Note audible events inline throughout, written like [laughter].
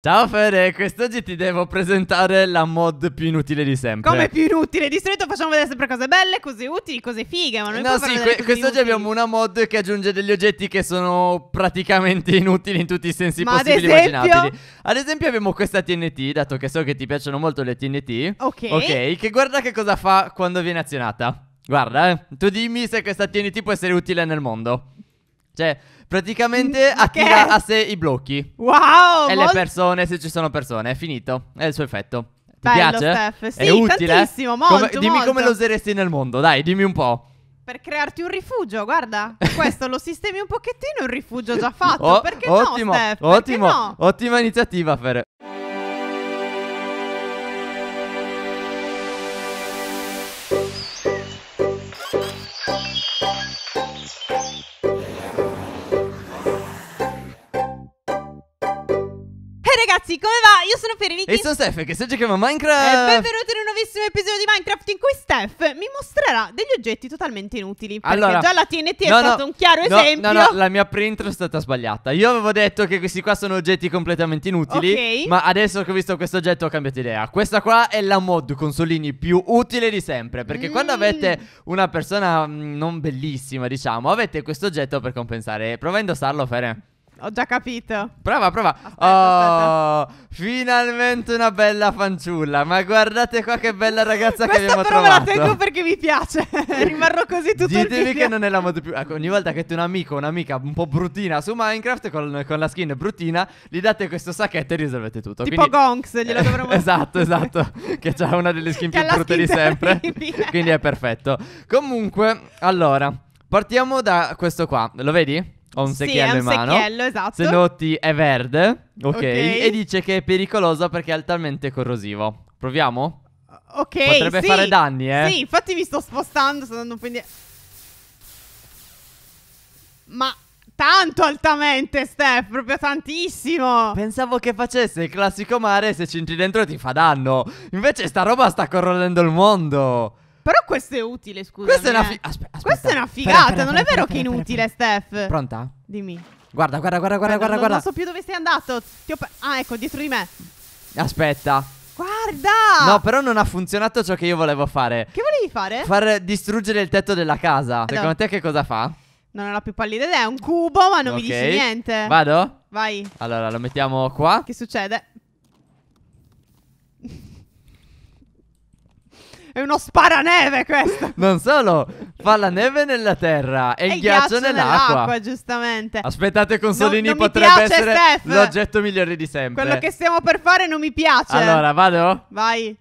Ciao Fede, quest'oggi ti devo presentare la mod più inutile di sempre. Come più inutile? Di solito facciamo vedere sempre cose belle, cose utili, cose fighe, ma non è No, sì, que quest'oggi abbiamo una mod che aggiunge degli oggetti che sono praticamente [laughs] inutili in tutti i sensi ma possibili e esempio... immaginabili. Ad esempio abbiamo questa TNT, dato che so che ti piacciono molto le TNT. Ok. Ok, che guarda che cosa fa quando viene azionata. Guarda, eh. Tu dimmi se questa TNT può essere utile nel mondo. Cioè, praticamente mm, attira che? a sé i blocchi. Wow! E le persone, se ci sono persone, è finito. È il suo effetto. Ti Bello, piace? Steph. Sì, è utile. tantissimo, molto, come, Dimmi molto. come lo useresti nel mondo, dai, dimmi un po'. Per crearti un rifugio, guarda, questo lo sistemi un pochettino, un rifugio già fatto, [laughs] oh, perché ottimo, no, Steph? Ottimo, no? ottima iniziativa, Fer. io sono Ferenice. E sono Steph, che sta giochiamo a Minecraft. E benvenuti in un nuovissimo episodio di Minecraft in cui Steph mi mostrerà degli oggetti totalmente inutili. Perché allora, già la TNT no, è no, stato un chiaro no, esempio. No, no, la mia print è stata sbagliata. Io avevo detto che questi qua sono oggetti completamente inutili. Okay. Ma adesso che ho visto questo oggetto ho cambiato idea. Questa qua è la mod consolini più utile di sempre. Perché mm. quando avete una persona mm, non bellissima, diciamo, avete questo oggetto per compensare. Prova a indossarlo, Fere. Ho già capito. Brava, brava. Aspetta, oh, aspetta. finalmente una bella fanciulla. Ma guardate qua che bella ragazza che abbiamo trovato. Questa però me la tengo perché mi piace. [laughs] Rimarrò così tutto Ditemi il video. Ditemi che non è la moda più... Ecco, ogni volta che tu un amico o un'amica un po' bruttina su Minecraft, con, con, la skin bruttina, gli date questo sacchetto e risolvete tutto. Tipo Quindi... Gonks, glielo [laughs] dovremmo... esatto, esatto. che ha una delle skin più brutte skin di sempre. Quindi è perfetto. Comunque, allora, partiamo da questo qua. Lo vedi? Ho un sì, secchiello un in mano. Secchiello, esatto. Zenotti è verde, okay, ok? E dice che è pericoloso perché è altamente corrosivo. Proviamo? Ok. Potrebbe sì, fare danni, eh? Sì, infatti mi sto spostando, sto andando un po' indietro. Ma tanto altamente, Steph, proprio tantissimo. Pensavo che facesse il classico mare se ci entri dentro ti fa danno. Invece sta roba sta corrodendo il mondo. Però questo è utile, scusa. Questa è una, eh. figata. aspe- Questa è una figata, pera, pera, non è pera, vero che è inutile, Steph. Pronta? Dimmi. Guarda, guarda, guarda, guarda, guarda. Non, non so più dove sei andato. Pa- ah, ecco, dietro di me. Aspetta. Guarda! No, però non ha funzionato ciò che io volevo fare. Che volevi fare? Far distruggere il tetto della casa. Allora. Secondo te che cosa fa? Non ho la più pallida idea, è un cubo, ma non okay. mi dici niente. Vado? Vai. Allora, lo mettiamo qua. Che succede? È uno sparaneve questo. [laughs] Non solo, fa la neve nella terra e, e il ghiaccio, ghiaccio nell'acqua. nell'acqua. giustamente. Aspettate, Consolini, non, non potrebbe piace, essere Steph. l'oggetto migliore di sempre. Quello che stiamo per fare non mi piace. Allora, vado? Vai.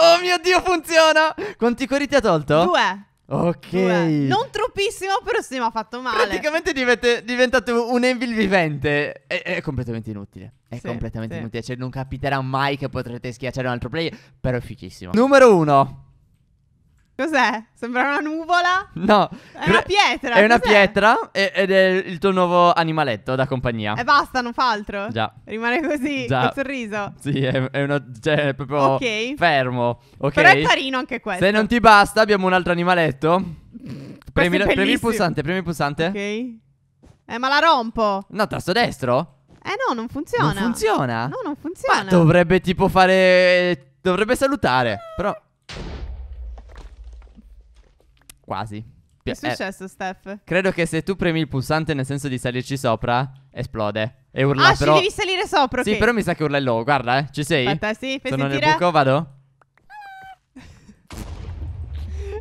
Oh mio Dio, funziona! Quanti cuori ti ha tolto? Due. Ok. Due. Non troppissimo, però si mi ha fatto male. Praticamente divete, diventate un Envil vivente. È, è completamente inutile. È sì, completamente sì. inutile. Cioè, non capiterà mai che potrete schiacciare un altro player. Però è fichissimo. Numero uno. Cos'è? Sembra una nuvola? No. È una pietra. È una cos'è? pietra ed è il tuo nuovo animaletto da compagnia. E basta, non fa altro. Già. Rimane così, Già. col sorriso. Sì, è, è una, cioè, è proprio okay. fermo. Ok. Però è carino anche questo. Se non ti basta, abbiamo un altro animaletto. Premi, premi, il pulsante, premi il pulsante. Ok. Eh, ma la rompo. No, tasto destro? Eh no, non funziona. Non funziona? No, non funziona. Ma dovrebbe tipo fare... Dovrebbe salutare, ah, però... Quasi. Che è eh, successo, Steph? Credo che se tu premi il pulsante nel senso di salirci sopra, esplode. E urla ah, però... ci devi salire sopra, Sì, okay. però mi sa che urla il low. Guarda, eh. Ci sei? Aspetta, sì, fai Sono sentire... nel buco, vado?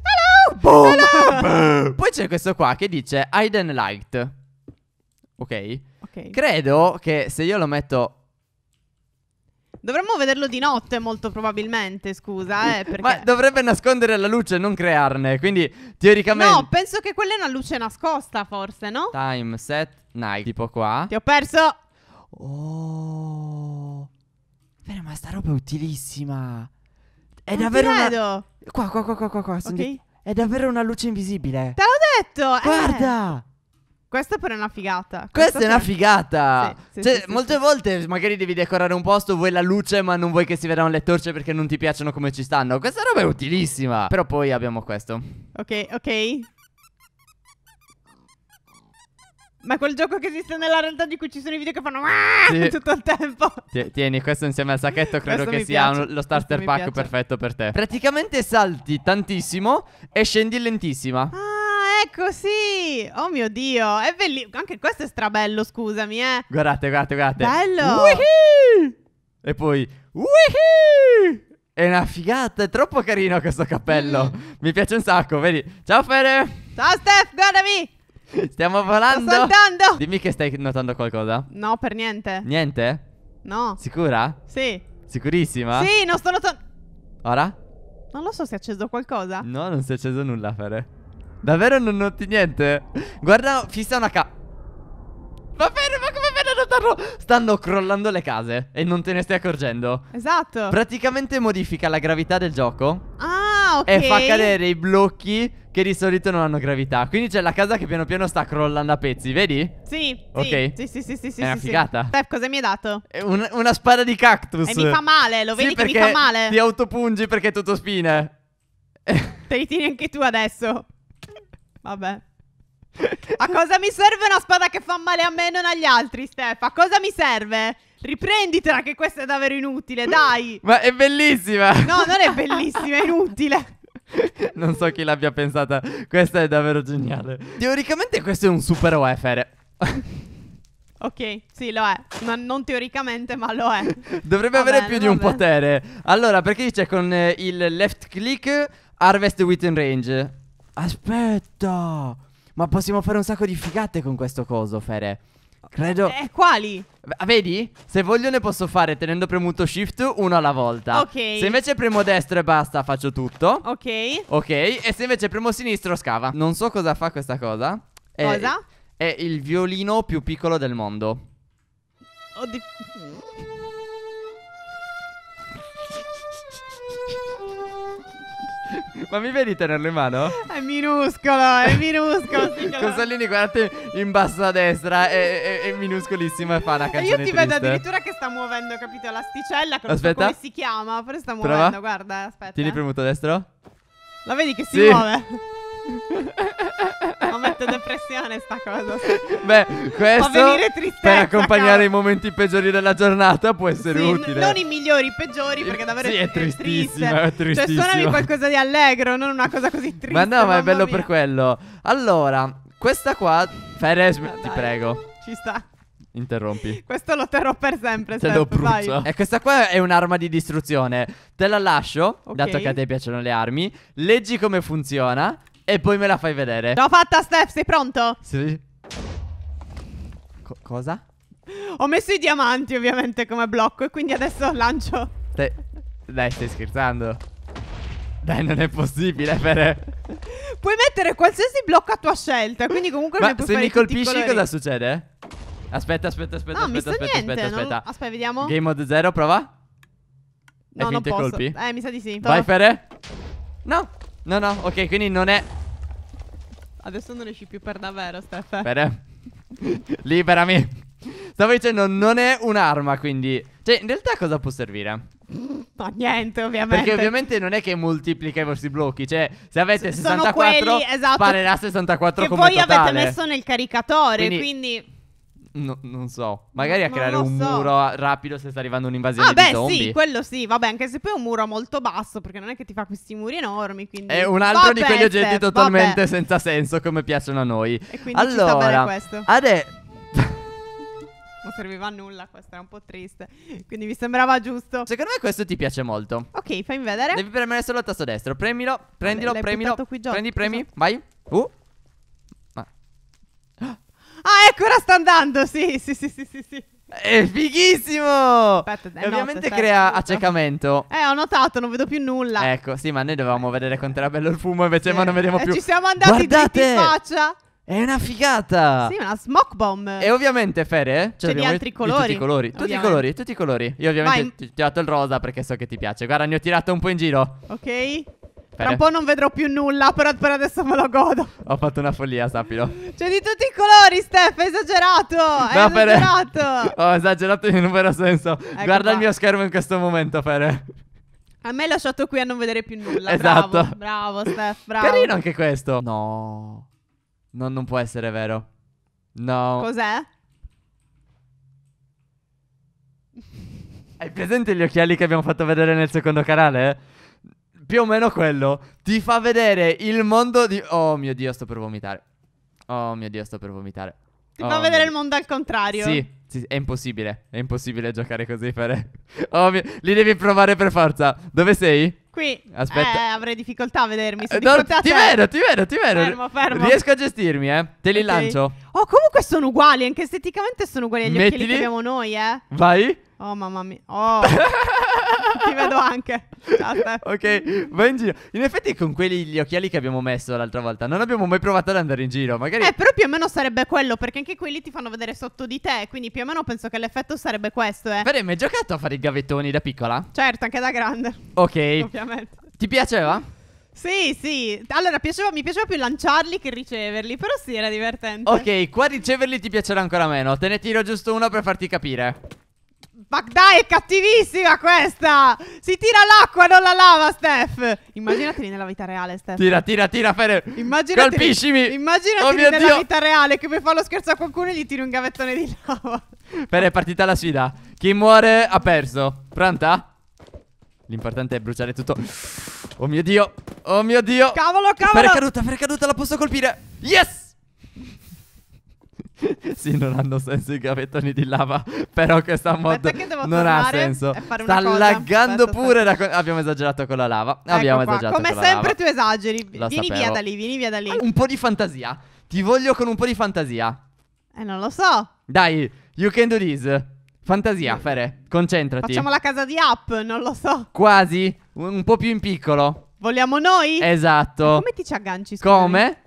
Hello! Boom! Hello! [laughs] Poi c'è questo qua che dice Hidden Light. Ok? Ok. Credo che se io lo metto Dovremmo vederlo di notte molto probabilmente, scusa, eh, perché... Ma dovrebbe nascondere la luce, non crearne, quindi teoricamente... No, penso che quella è una luce nascosta forse, no? Time, set, night, tipo qua. Ti ho perso! Oh... Bene, ma sta roba è utilissima. È non davvero credo. una... Qua, qua, qua, qua, qua, qua. Okay. Di... È davvero una luce invisibile. Te l'ho detto! Eh. Guarda! Eh. Questa però è una figata. Questa, Questa è una figata. Sì, sì, cioè, sì, molte volte magari devi decorare un posto, vuoi la luce, ma non vuoi che si vedano le torce perché non ti piacciono come ci stanno. Questa roba è utilissima. Però poi abbiamo questo. Ok, ok. Ma quel gioco che esiste nella realtà di cui ci sono i video che fanno ah! sì. [laughs] tutto il tempo. Tieni, questo insieme al sacchetto credo questo che sia un, lo starter questo pack perfetto per te. Praticamente salti tantissimo e scendi lentissima. Ah. Ecco sì! Oh mio Dio, è bellissimo. Anche questo è strabello, scusami, eh. Guardate, guardate, guardate. Bello! Wihii! E poi Wihii! È una figata, è troppo carino questo cappello. Mm. Mi piace un sacco, vedi? Ciao Fede! Ciao Steph, guardami! Stiamo volando. Sto saltando. Dimmi che stai notando qualcosa. No, per niente. Niente? No. Sicura? Sì. Sicurissima? Sì, non sto notando. Ora? Non lo so se è acceso qualcosa. No, non si è acceso nulla, Fere. Davvero non noti niente? Guarda, fissa una ca... Ma ferma, come fai a notarlo? Stanno crollando le case e non te ne stai accorgendo. Esatto. Praticamente modifica la gravità del gioco. Ah, ok. E fa cadere i blocchi che di solito non hanno gravità. Quindi c'è la casa che piano piano sta crollando a pezzi, vedi? Sì. Ok. Sì, sì, sì, sì. sì È una sì, figata. Sì. Steph, cosa mi hai dato? Una, una, spada di cactus. E mi fa male, lo vedi sì, che mi fa male. Ti autopungi perché tutto spine. Te li tieni anche tu adesso. Vabbè. A cosa mi serve una spada che fa male a me e non agli altri, Steph? A cosa mi serve? Riprenditela che questa è davvero inutile, dai! Ma è bellissima! No, non è bellissima, è inutile! [laughs] non so chi l'abbia pensata, questa è davvero geniale. Teoricamente questo è un super OFR. Ok, sì, lo è. Ma non teoricamente, ma lo è. Dovrebbe vabbè, avere più di un potere. Allora, perché dice con eh, il left click harvest within range? Aspetta! Ma possiamo fare un sacco di figate con questo coso, Fere. Credo. Eh, quali? vedi? Se voglio ne posso fare tenendo premuto shift uno alla volta. Ok. Se invece premo destro e basta, faccio tutto. Ok. Ok. E se invece premo sinistro, scava. Non so cosa fa questa cosa. È, cosa? È il violino più piccolo del mondo. Oddio. [laughs] Ma mi vedi tenerlo in mano? È minuscolo, è minuscolo. [laughs] Consolini, guardate in basso a destra, è, è, è minuscolissimo e fa una canzone io ti vedo addirittura che sta muovendo, capito, l'asticella, che aspetta. non so come si chiama, però sta muovendo, Prova. guarda, aspetta. Tieni eh. premuto a destra. La vedi che si sì. muove? [laughs] depressione sta cosa. Beh, questo per accompagnare caro. i momenti peggiori della giornata può essere sì, utile. Non i migliori, i peggiori, perché davvero sì, è, è tristissima, è tristissima. Cioè, suonami qualcosa di allegro, non una cosa così triste. Ma no, ma è bello mia. per quello. Allora, questa qua Ferres, ah, ti prego. Ci sta. Interrompi. Questo lo terrò per sempre. Te lo brucio. E questa qua è un'arma di distruzione. Te la lascio, okay. dato che a te piacciono le armi. Leggi come funziona. E poi me la fai vedere L'ho fatta Steph, sei pronto? Sì Co Cosa? Ho messo i diamanti ovviamente come blocco E quindi adesso lancio Te... Dai stai scherzando Dai non è possibile Fere Puoi mettere qualsiasi blocco a tua scelta Quindi comunque Ma se mi colpisci cosa succede? Aspetta aspetta aspetta no, aspetta aspetta, niente, aspetta, non... aspetta aspetta vediamo Game mode 0 prova No, Hai non posso. Colpi? Eh, mi sa di sì. Vai, Fere. No. No, no, ok, quindi non è... Adesso non esci più per davvero, Steph. Bene. Eh, [laughs] liberami. Stavo dicendo, non è un'arma, quindi... Cioè, in realtà cosa può servire? Ma niente, ovviamente. Perché ovviamente non è che moltiplica i vostri blocchi. Cioè, se avete S 64, quelli, esatto, sparerà 64 che come voi totale. avete messo nel caricatore, quindi... quindi... No, non so. Magari a non creare un muro rapido se sta arrivando un'invasione ah, di beh, zombie. sì, quello sì. Vabbè, anche se poi è un muro molto basso, perché non è che ti fa questi muri enormi. Quindi... È un altro vabbè, di quegli oggetti vabbè. totalmente senza senso, come piacciono a noi. E quindi allora, ci sta bene questo. Adesso... [laughs] non serviva a nulla, questo era un po' triste. Quindi mi sembrava giusto. Secondo me questo ti piace molto. Ok, fammi vedere. Devi premere solo il tasto destro. Premilo, prendilo, vabbè, premilo. Prendi, premi. Esatto. Vai. Uh. Ah, ecco, ora sta andando. Sì, sì, sì, sì, sì. sì. È fighissimo! Aspetta, eh, e ovviamente notte, crea aspetta. accecamento. Eh, ho notato, non vedo più nulla. Ecco, sì, ma noi dovevamo vedere quanto era bello il fumo, invece sì. ma non vediamo eh, più. Ci siamo andati Guardate! in faccia. È una figata! Sì, una smoke bomb. E ovviamente, Fere, eh, cioè c'è cioè, altri colori. Tutti i colori, tutti i colori, tutti i colori. Io ovviamente Vai. ho tirato il rosa perché so che ti piace. Guarda, ne ho tirato un po' in giro. Ok. Tra un po' non vedrò più nulla, però per adesso me lo godo. Ho fatto una follia, sappilo. C'è di tutti i colori, Steph, è esagerato. è no, esagerato. [laughs] Ho esagerato in un vero senso. Ecco Guarda qua. il mio schermo in questo momento, Fere. A me hai lasciato qui a non vedere più nulla. Esatto. Bravo, bravo Steph, bravo. Carino anche questo. No. no non può essere vero. No. Cos'è? Hai presente gli occhiali che abbiamo fatto vedere nel secondo canale? più o meno quello. Ti fa vedere il mondo di... Oh mio Dio, sto per vomitare. Oh mio Dio, sto per vomitare. Ti oh, fa vedere mio... il mondo al contrario. Sì, sì, è impossibile. È impossibile giocare così, Fere. [laughs] Oh mio... Li devi provare per forza. Dove sei? Qui. Aspetta. Eh, avrei difficoltà a vedermi. Eh, sono no, ti vedo, ti vedo, ti vedo. Fermo, fermo. Riesco a gestirmi, eh. Te li okay. lancio. Oh, comunque sono uguali. Anche esteticamente sono uguali agli Mettili. occhiali che abbiamo noi, eh. Vai. Oh mamma mia. Oh. [laughs] Ti vedo anche. Ciao, ok, vai in giro. In effetti con quelli gli occhiali che abbiamo messo l'altra volta non abbiamo mai provato ad andare in giro, magari Eh, però più o meno sarebbe quello, perché anche quelli ti fanno vedere sotto di te, quindi più o meno penso che l'effetto sarebbe questo, eh. Vere, mi hai giocato a fare i gavettoni da piccola? Certo, anche da grande. Ok. Ovviamente. Ti piaceva? Sì, sì. Allora, piaceva, mi piaceva più lanciarli che riceverli, però sì, era divertente. Ok, qua riceverli ti piacerà ancora meno. Te ne tiro giusto uno per farti capire. Bagdai è cattivissima questa! Si tira l'acqua, non la lava, Steph! Immaginateli nella vita reale, Steph. Tira, tira, tira, Fede. Immaginateli, Colpiscimi! Immaginateli oh nella Dio. vita reale che mi fa lo scherzo a qualcuno e gli tiri un gavettone di lava. Fede, è partita la sfida. Chi muore ha perso. Pronta? L'importante è bruciare tutto. Oh mio Dio! Oh mio Dio! Cavolo, cavolo! è caduta, è caduta, la posso colpire! Yes! [laughs] sì, non hanno senso i gavettoni di lava. Però questa mod non ha senso. Sta laggando aspetta, pure. Aspetta. Co- abbiamo esagerato con la lava. Ecco abbiamo qua. esagerato. Come sempre, lava. tu esageri. Lo vieni sapevo. via da lì, vieni via da lì. Un po' di fantasia. Ti voglio con un po' di fantasia. Eh, non lo so. Dai, you can do this. Fantasia, Fere, concentrati. Facciamo la casa di app, non lo so. Quasi, un, un po' più in piccolo. Vogliamo noi? Esatto. Ma come ti ci agganci? Scusami? Come?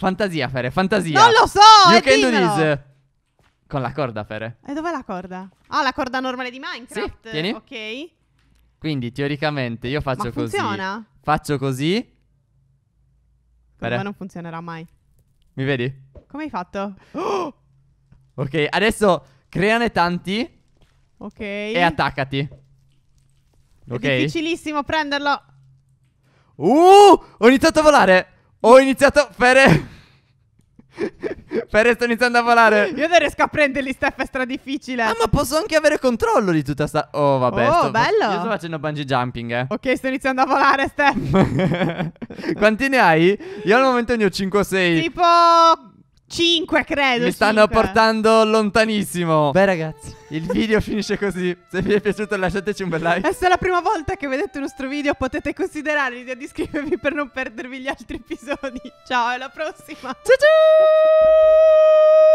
Fantasia, Fere, fantasia. Non lo so! You can dimmelo. do this. Con la corda, Fere. E dov'è la corda? Ah, la corda normale di Minecraft. Sì, tieni. Ok. Quindi, teoricamente, io faccio Ma così. funziona? Faccio così. Fere. Ma non funzionerà mai. Mi vedi? Come hai fatto? [gasps] ok, adesso creane tanti. Ok. E attaccati. Ok. È difficilissimo prenderlo. Uh! Ho iniziato a volare. Ho iniziato Fere [laughs] Fere sto iniziando a volare Io non riesco a prenderli Steph è stra difficile Ah ma posso anche avere controllo di tutta sta Oh vabbè Oh sto... bello Io sto facendo bungee jumping eh Ok sto iniziando a volare Steph [laughs] Quanti ne hai? Io al momento ne ho 5 o 6 Tipo 5 credo Mi stanno cinque. portando lontanissimo Beh ragazzi Il video finisce così Se vi è piaciuto lasciateci un bel like E se è la prima volta che vedete il nostro video Potete considerare l'idea di iscrivervi Per non perdervi gli altri episodi Ciao alla prossima Ciao ciao